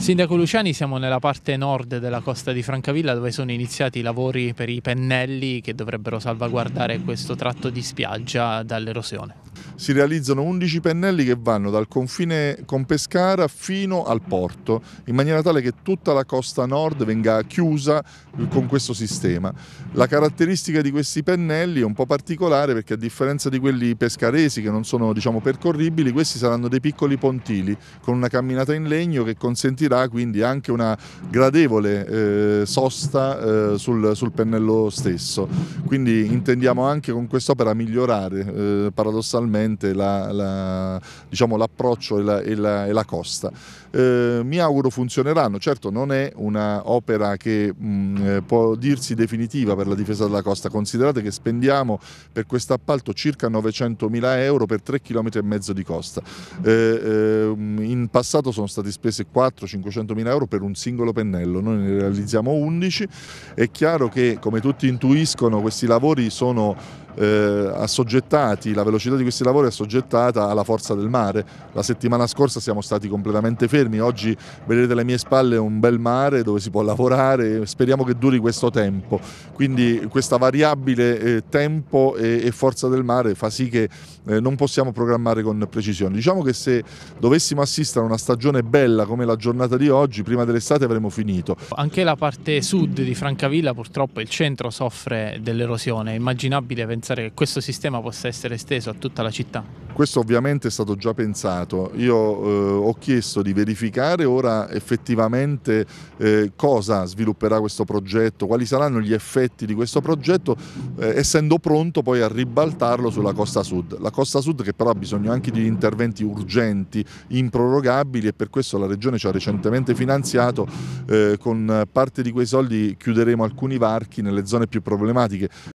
Sindaco Luciani, siamo nella parte nord della costa di Francavilla dove sono iniziati i lavori per i pennelli che dovrebbero salvaguardare questo tratto di spiaggia dall'erosione si realizzano 11 pennelli che vanno dal confine con Pescara fino al porto, in maniera tale che tutta la costa nord venga chiusa con questo sistema. La caratteristica di questi pennelli è un po' particolare perché a differenza di quelli pescaresi che non sono diciamo, percorribili, questi saranno dei piccoli pontili con una camminata in legno che consentirà quindi anche una gradevole eh, sosta eh, sul, sul, pennello stesso. Quindi intendiamo anche con quest'opera migliorare eh, paradossalmente finalmente la, la, diciamo, l'approccio e la, e e la costa. Eh, mi auguro funzioneranno, certo non è un'opera che mh, mm, eh, può dirsi definitiva per la difesa della costa, considerate che spendiamo per questo appalto circa 900.000 euro per 3 km e mezzo di costa. Eh, eh, in passato sono stati spesi 400-500.000 euro per un singolo pennello, noi ne realizziamo 11, è chiaro che come tutti intuiscono questi lavori sono eh, assoggettati, la velocità di questi lavori è assoggettata alla forza del mare. La settimana scorsa siamo stati completamente fermi, oggi vedete alle mie spalle un bel mare dove si può lavorare, speriamo che duri questo tempo. Quindi questa variabile eh, tempo e, e, forza del mare fa sì che eh, non possiamo programmare con precisione. Diciamo che se dovessimo assistere a una stagione bella come la giornata di oggi, prima dell'estate avremmo finito. Anche la parte sud di Francavilla purtroppo il centro soffre dell'erosione, è immaginabile 20 pensare che questo sistema possa essere esteso a tutta la città? Questo ovviamente è stato già pensato, io eh, ho chiesto di verificare ora effettivamente eh, cosa svilupperà questo progetto, quali saranno gli effetti di questo progetto, eh, essendo pronto poi a ribaltarlo sulla costa sud. La costa sud che però ha bisogno anche di interventi urgenti, improrogabili e per questo la Regione ci ha recentemente finanziato, eh, con parte di quei soldi chiuderemo alcuni varchi nelle zone più problematiche,